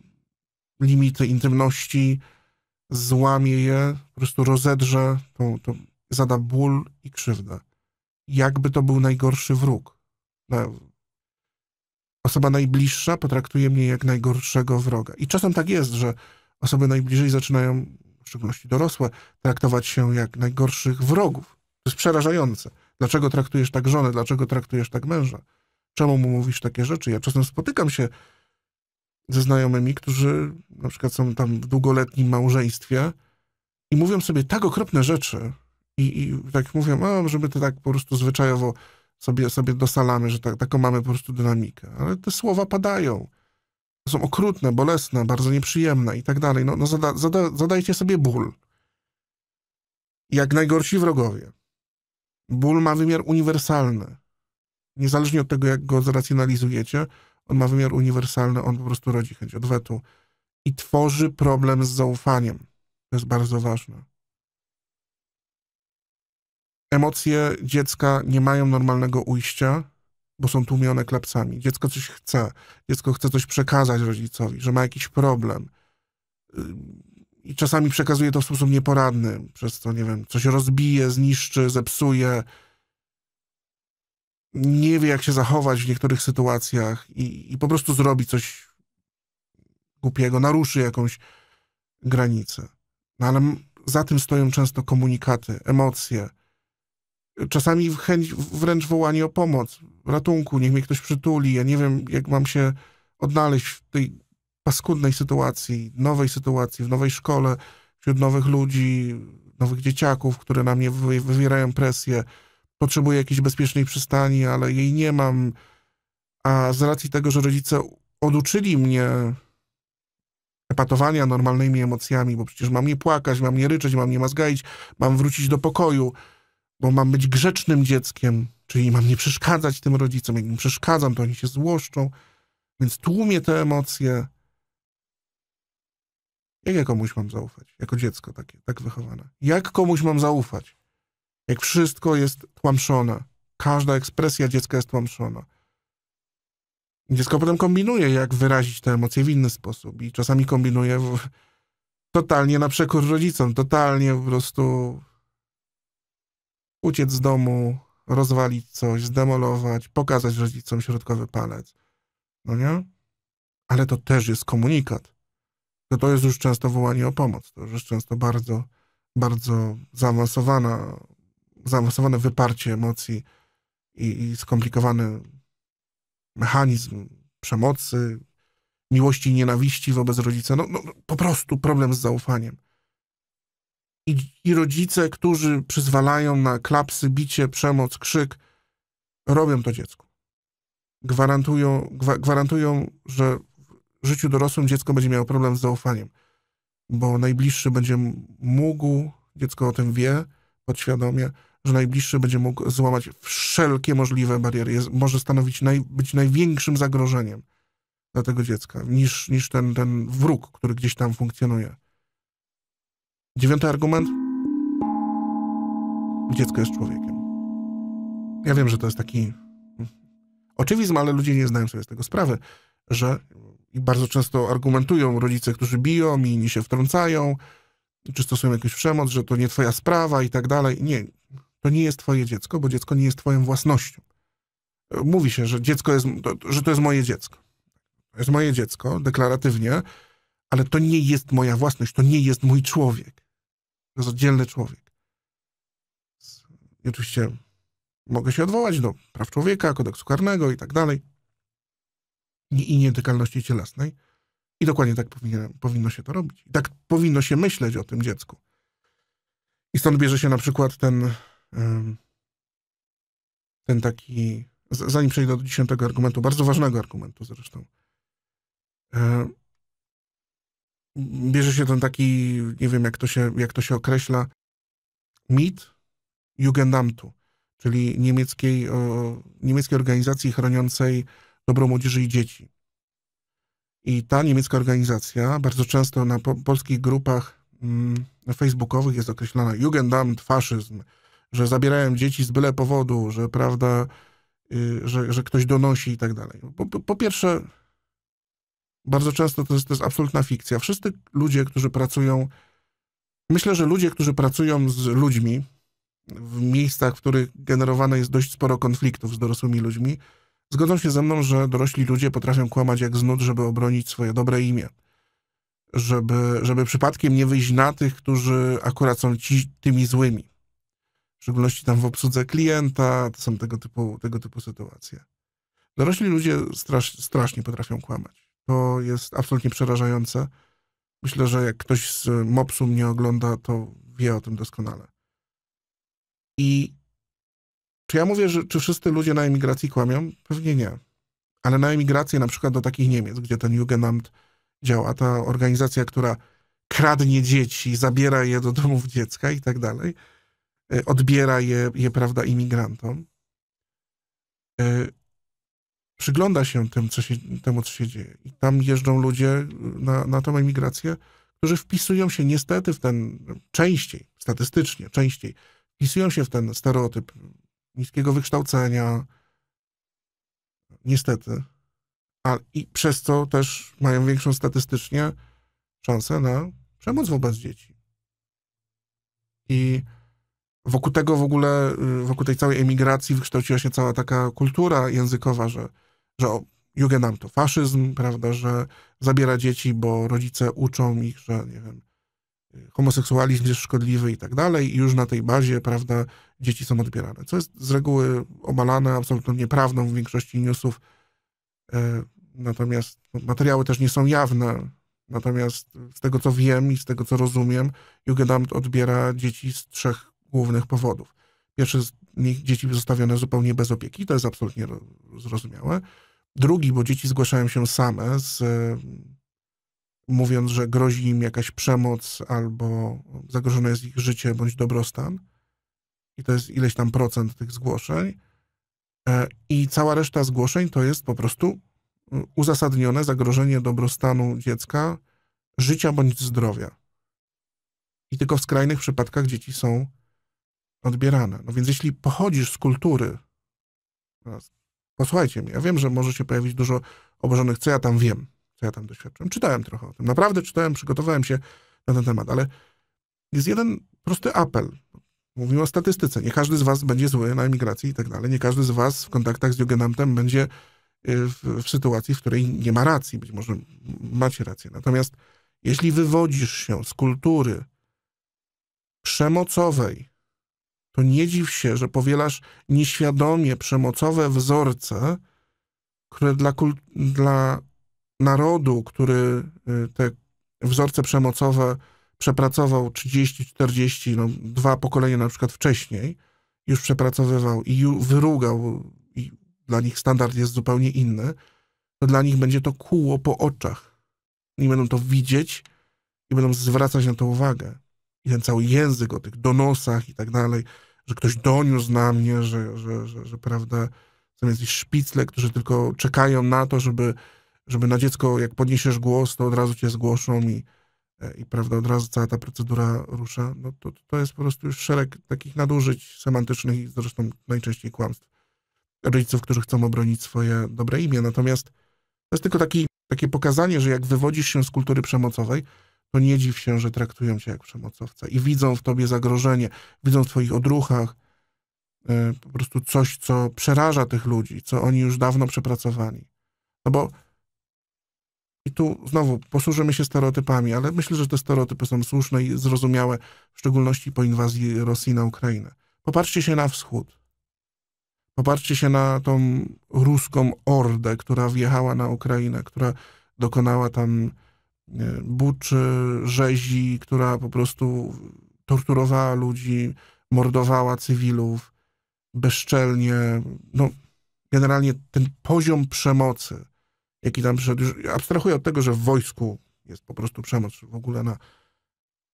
limity intymności, złamie je, po prostu rozedrze, to, to zada ból i krzywdę. Jakby to był najgorszy wróg osoba najbliższa potraktuje mnie jak najgorszego wroga. I czasem tak jest, że osoby najbliżej zaczynają, w szczególności dorosłe, traktować się jak najgorszych wrogów. To jest przerażające. Dlaczego traktujesz tak żonę? Dlaczego traktujesz tak męża? Czemu mu mówisz takie rzeczy? Ja czasem spotykam się ze znajomymi, którzy na przykład są tam w długoletnim małżeństwie i mówią sobie tak okropne rzeczy i, i tak mówią, a żeby to tak po prostu zwyczajowo sobie, sobie dosalamy, że tak, taką mamy po prostu dynamikę. Ale te słowa padają. Są okrutne, bolesne, bardzo nieprzyjemne i tak dalej. No, no zada, zada, zadajcie sobie ból. Jak najgorsi wrogowie. Ból ma wymiar uniwersalny. Niezależnie od tego, jak go zracjonalizujecie, on ma wymiar uniwersalny, on po prostu rodzi chęć odwetu i tworzy problem z zaufaniem. To jest bardzo ważne. Emocje dziecka nie mają normalnego ujścia, bo są tłumione klepcami. Dziecko coś chce, dziecko chce coś przekazać rodzicowi, że ma jakiś problem. Y, I czasami przekazuje to w sposób nieporadny, przez co, nie wiem, coś rozbije, zniszczy, zepsuje. Nie wie, jak się zachować w niektórych sytuacjach i, i po prostu zrobi coś głupiego, naruszy jakąś granicę. No ale za tym stoją często komunikaty, emocje Czasami chęć, wręcz wołanie o pomoc, ratunku, niech mnie ktoś przytuli. Ja nie wiem, jak mam się odnaleźć w tej paskudnej sytuacji, nowej sytuacji, w nowej szkole, wśród nowych ludzi, nowych dzieciaków, które na mnie wywierają presję. Potrzebuję jakiejś bezpiecznej przystani, ale jej nie mam. A z racji tego, że rodzice oduczyli mnie epatowania normalnymi emocjami, bo przecież mam nie płakać, mam nie ryczeć, mam nie mazgaić, mam wrócić do pokoju – bo mam być grzecznym dzieckiem, czyli mam nie przeszkadzać tym rodzicom. Jak im przeszkadzam, to oni się złoszczą, więc tłumię te emocje. Jak ja komuś mam zaufać? Jako dziecko takie, tak wychowane. Jak komuś mam zaufać? Jak wszystko jest tłamszone. Każda ekspresja dziecka jest tłamszona. Dziecko potem kombinuje, jak wyrazić te emocje w inny sposób. I czasami kombinuje w, totalnie na przekór rodzicom, totalnie po prostu uciec z domu, rozwalić coś, zdemolować, pokazać rodzicom środkowy palec. No nie? Ale to też jest komunikat. No to jest już często wołanie o pomoc. To już często bardzo, bardzo zaawansowana, zaawansowane wyparcie emocji i, i skomplikowany mechanizm przemocy, miłości i nienawiści wobec rodzica. No, no po prostu problem z zaufaniem i, i rodzice, którzy przyzwalają na klapsy, bicie, przemoc, krzyk, robią to dziecku. Gwarantują, gwa, gwarantują, że w życiu dorosłym dziecko będzie miało problem z zaufaniem, bo najbliższy będzie mógł, dziecko o tym wie podświadomie, że najbliższy będzie mógł złamać wszelkie możliwe bariery, Jest, może stanowić naj, być największym zagrożeniem dla tego dziecka niż, niż ten, ten wróg, który gdzieś tam funkcjonuje. Dziewiąty argument. Dziecko jest człowiekiem. Ja wiem, że to jest taki mm, oczywizm, ale ludzie nie zdają sobie z tego sprawy, że i bardzo często argumentują rodzice, którzy biją i nie się wtrącają, czy stosują jakąś przemoc, że to nie twoja sprawa i tak dalej. Nie, to nie jest twoje dziecko, bo dziecko nie jest twoją własnością. Mówi się, że dziecko jest, że to jest moje dziecko. To jest moje dziecko, deklaratywnie, ale to nie jest moja własność, to nie jest mój człowiek. To jest oddzielny człowiek. I oczywiście mogę się odwołać do praw człowieka, kodeksu karnego i tak dalej i nietykalności cielesnej. I dokładnie tak powinno się to robić. I tak powinno się myśleć o tym dziecku. I stąd bierze się na przykład ten, ten taki, zanim przejdę do dziesiątego argumentu, bardzo ważnego argumentu zresztą, e, bierze się ten taki, nie wiem jak to się, jak to się określa, mit Jugendamtu, czyli niemieckiej, o, niemieckiej organizacji chroniącej dobro młodzieży i dzieci. I ta niemiecka organizacja bardzo często na po polskich grupach mm, facebookowych jest określana Jugendamt, faszyzm, że zabierają dzieci z byle powodu, że prawda, y, że, że ktoś donosi i tak dalej. Po, po, po pierwsze, bardzo często to jest, to jest absolutna fikcja. Wszyscy ludzie, którzy pracują, myślę, że ludzie, którzy pracują z ludźmi w miejscach, w których generowane jest dość sporo konfliktów z dorosłymi ludźmi, zgodzą się ze mną, że dorośli ludzie potrafią kłamać jak znud, żeby obronić swoje dobre imię. Żeby, żeby przypadkiem nie wyjść na tych, którzy akurat są ci, tymi złymi. W szczególności tam w obsłudze klienta, to są tego typu, tego typu sytuacje. Dorośli ludzie strasz, strasznie potrafią kłamać. To jest absolutnie przerażające. Myślę, że jak ktoś z MOPS-u mnie ogląda, to wie o tym doskonale. I czy ja mówię, że czy wszyscy ludzie na emigracji kłamią? Pewnie nie. Ale na emigrację na przykład do takich Niemiec, gdzie ten Jugendamt działa, ta organizacja, która kradnie dzieci, zabiera je do domów dziecka i tak dalej, y, odbiera je, je prawda, imigrantom, y, przygląda się, tym, co się temu, co się dzieje. I tam jeżdżą ludzie na, na tą emigrację, którzy wpisują się niestety w ten, częściej, statystycznie, częściej, wpisują się w ten stereotyp niskiego wykształcenia, niestety, a, i przez co też mają większą statystycznie szansę na przemoc wobec dzieci. I wokół tego w ogóle, y, wokół tej całej emigracji wykształciła się cała taka kultura językowa, że że o, Jugendamt to faszyzm, prawda, że zabiera dzieci, bo rodzice uczą ich, że nie wiem, homoseksualizm jest szkodliwy i tak dalej i już na tej bazie, prawda, dzieci są odbierane, co jest z reguły obalane absolutnie nieprawdą w większości newsów, e, natomiast no, materiały też nie są jawne, natomiast z tego, co wiem i z tego, co rozumiem, Jugendamt odbiera dzieci z trzech głównych powodów. Pierwszy z nich dzieci zostawione zupełnie bez opieki, to jest absolutnie zrozumiałe drugi, bo dzieci zgłaszają się same, z, mówiąc, że grozi im jakaś przemoc albo zagrożone jest ich życie bądź dobrostan. I to jest ileś tam procent tych zgłoszeń. E, I cała reszta zgłoszeń to jest po prostu y, uzasadnione zagrożenie dobrostanu dziecka, życia bądź zdrowia. I tylko w skrajnych przypadkach dzieci są odbierane. No więc jeśli pochodzisz z kultury, no, posłuchajcie mnie, ja wiem, że może się pojawić dużo oburzonych, co ja tam wiem, co ja tam doświadczyłem. Czytałem trochę o tym, naprawdę czytałem, przygotowałem się na ten temat, ale jest jeden prosty apel. Mówimy o statystyce. Nie każdy z was będzie zły na emigracji i tak dalej. Nie każdy z was w kontaktach z Jugendamtem będzie y, w, w sytuacji, w której nie ma racji. Być może macie rację. Natomiast jeśli wywodzisz się z kultury przemocowej, to nie dziw się, że powielasz nieświadomie przemocowe wzorce, które dla, dla narodu, który y, te wzorce przemocowe przepracował 30, 40, no, dwa pokolenia na przykład wcześniej, już przepracowywał i wyrugał, i dla nich standard jest zupełnie inny, to dla nich będzie to kuło po oczach. I będą to widzieć i będą zwracać na to uwagę i ten cały język o tych donosach i tak dalej, że ktoś doniósł na mnie, że, że, że, że prawda, są jakieś szpicle, którzy tylko czekają na to, żeby, żeby na dziecko, jak podniesiesz głos, to od razu cię zgłoszą i, e, i prawda, od razu cała ta procedura rusza. No to, to jest po prostu już szereg takich nadużyć semantycznych i zresztą najczęściej kłamstw rodziców, którzy chcą obronić swoje dobre imię. Natomiast to jest tylko taki, takie pokazanie, że jak wywodzisz się z kultury przemocowej, to nie dziw się, że traktują cię jak przemocowca i widzą w tobie zagrożenie, widzą w twoich odruchach e, po prostu coś, co przeraża tych ludzi, co oni już dawno przepracowali. No bo i tu znowu posłużymy się stereotypami, ale myślę, że te stereotypy są słuszne i zrozumiałe, w szczególności po inwazji Rosji na Ukrainę. Popatrzcie się na wschód. Popatrzcie się na tą ruską ordę, która wjechała na Ukrainę, która dokonała tam E, buczy, rzezi, która po prostu torturowała ludzi, mordowała cywilów bezczelnie. No, generalnie ten poziom przemocy, jaki tam przyszedł, już abstrahuję od tego, że w wojsku jest po prostu przemoc, w ogóle na,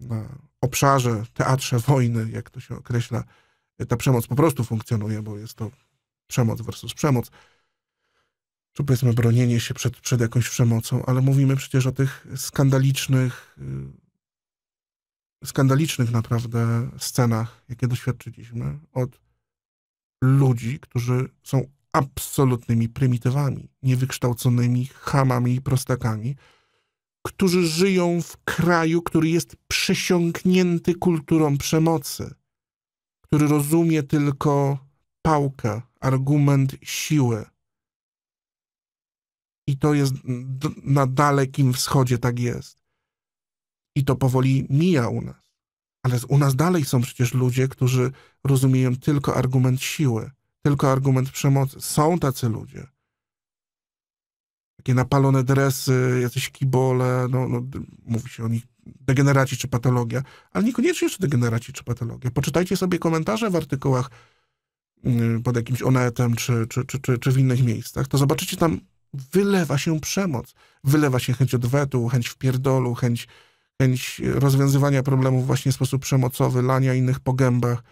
na obszarze, teatrze wojny, jak to się określa, ta przemoc po prostu funkcjonuje, bo jest to przemoc versus przemoc czy powiedzmy bronienie się przed, przed jakąś przemocą, ale mówimy przecież o tych skandalicznych, y, skandalicznych naprawdę scenach, jakie doświadczyliśmy od ludzi, którzy są absolutnymi prymitywami, niewykształconymi hamami i prostakami, którzy żyją w kraju, który jest przesiąknięty kulturą przemocy, który rozumie tylko pałkę, argument siły, i to jest na dalekim wschodzie tak jest. I to powoli mija u nas. Ale u nas dalej są przecież ludzie, którzy rozumieją tylko argument siły, tylko argument przemocy. Są tacy ludzie. Takie napalone dresy, jacyś kibole, no, no mówi się o nich degeneraci czy patologia, ale niekoniecznie jeszcze degeneraci czy patologia. Poczytajcie sobie komentarze w artykułach mm, pod jakimś onetem czy, czy, czy, czy, czy w innych miejscach, to zobaczycie tam wylewa się przemoc, wylewa się chęć odwetu, chęć wpierdolu, chęć, chęć e, rozwiązywania problemów właśnie w sposób przemocowy, lania innych po gębach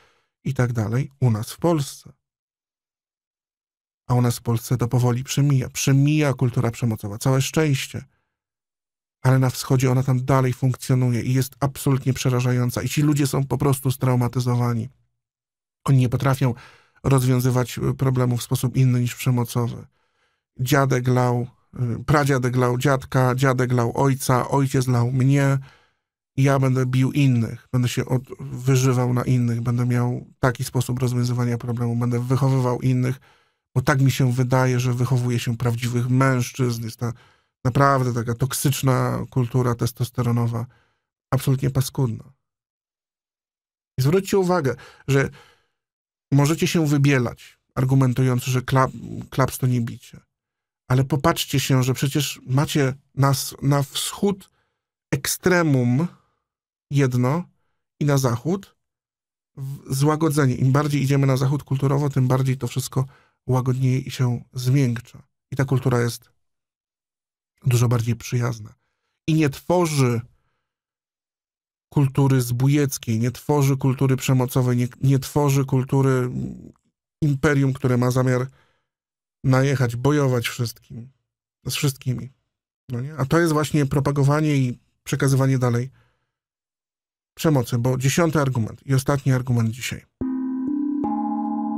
i tak dalej u nas w Polsce. A u nas w Polsce to powoli przemija. Przemija kultura przemocowa. Całe szczęście. Ale na wschodzie ona tam dalej funkcjonuje i jest absolutnie przerażająca. I ci ludzie są po prostu straumatyzowani. Oni nie potrafią rozwiązywać e, problemów w sposób inny niż przemocowy dziadek lał, y, pradziadek lał dziadka, dziadek lał ojca, ojciec lał mnie, ja będę bił innych, będę się od, wyżywał na innych, będę miał taki sposób rozwiązywania problemu, będę wychowywał innych, bo tak mi się wydaje, że wychowuje się prawdziwych mężczyzn. Jest ta naprawdę taka toksyczna kultura testosteronowa, absolutnie paskudna. I zwróćcie uwagę, że możecie się wybielać, argumentując, że klaps to nie bicie ale popatrzcie się, że przecież macie nas na wschód ekstremum jedno i na zachód złagodzenie. Im bardziej idziemy na zachód kulturowo, tym bardziej to wszystko łagodniej się zmiękcza. I ta kultura jest dużo bardziej przyjazna. I nie tworzy kultury zbójeckiej, nie tworzy kultury przemocowej, nie, nie tworzy kultury mm, imperium, które ma zamiar najechać, bojować wszystkim, z wszystkimi. No nie? A to jest właśnie propagowanie i przekazywanie dalej przemocy, bo dziesiąty argument i ostatni argument dzisiaj.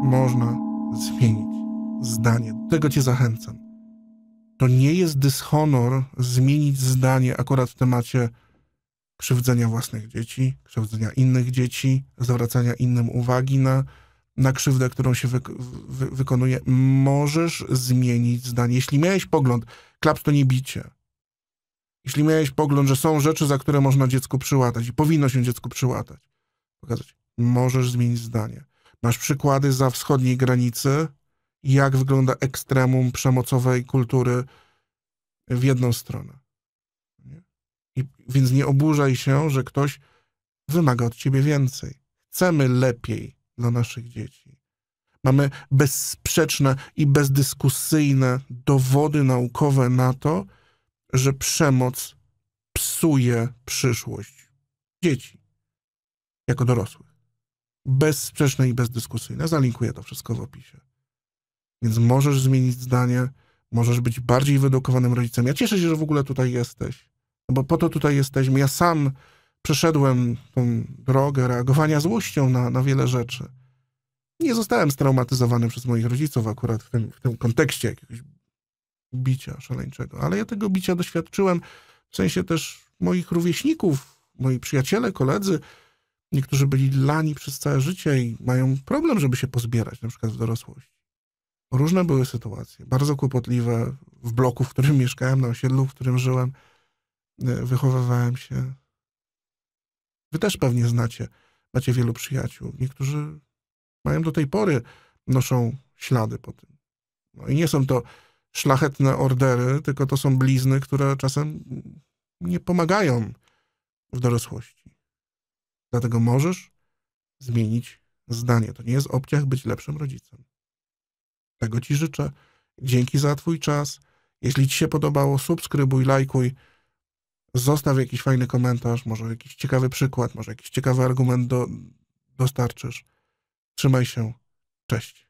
Można zmienić zdanie. Do tego cię zachęcam. To nie jest dyshonor zmienić zdanie akurat w temacie krzywdzenia własnych dzieci, krzywdzenia innych dzieci, zwracania innym uwagi na na krzywdę, którą się wy, wy, wykonuje, możesz zmienić zdanie. Jeśli miałeś pogląd, klaps to nie bicie. Jeśli miałeś pogląd, że są rzeczy, za które można dziecku przyłatać i powinno się dziecku przyłatać, pokazać, możesz zmienić zdanie. Masz przykłady za wschodniej granicy, jak wygląda ekstremum przemocowej kultury w jedną stronę. Nie? I, więc nie oburzaj się, że ktoś wymaga od ciebie więcej. Chcemy lepiej dla naszych dzieci. Mamy bezsprzeczne i bezdyskusyjne dowody naukowe na to, że przemoc psuje przyszłość dzieci jako dorosłych. Bezsprzeczne i bezdyskusyjne. Zalinkuję to wszystko w opisie. Więc możesz zmienić zdanie, możesz być bardziej wyedukowanym rodzicem. Ja cieszę się, że w ogóle tutaj jesteś, no bo po to tutaj jesteśmy. Ja sam przeszedłem tą drogę reagowania złością na, na wiele rzeczy. Nie zostałem straumatyzowany przez moich rodziców akurat w tym, w tym kontekście jakiegoś bicia szaleńczego, ale ja tego bicia doświadczyłem w sensie też moich rówieśników, moi przyjaciele, koledzy. Niektórzy byli lani przez całe życie i mają problem, żeby się pozbierać, na przykład w dorosłości. Różne były sytuacje, bardzo kłopotliwe w bloku, w którym mieszkałem, na osiedlu, w którym żyłem, e, wychowywałem się. Wy też pewnie znacie, macie wielu przyjaciół. Niektórzy mają do tej pory, noszą ślady po tym. No i nie są to szlachetne ordery, tylko to są blizny, które czasem nie pomagają w dorosłości. Dlatego możesz zmienić zdanie. To nie jest obciach być lepszym rodzicem. Tego Ci życzę. Dzięki za Twój czas. Jeśli Ci się podobało, subskrybuj, lajkuj zostaw jakiś fajny komentarz, może jakiś ciekawy przykład, może jakiś ciekawy argument do, dostarczysz. Trzymaj się. Cześć.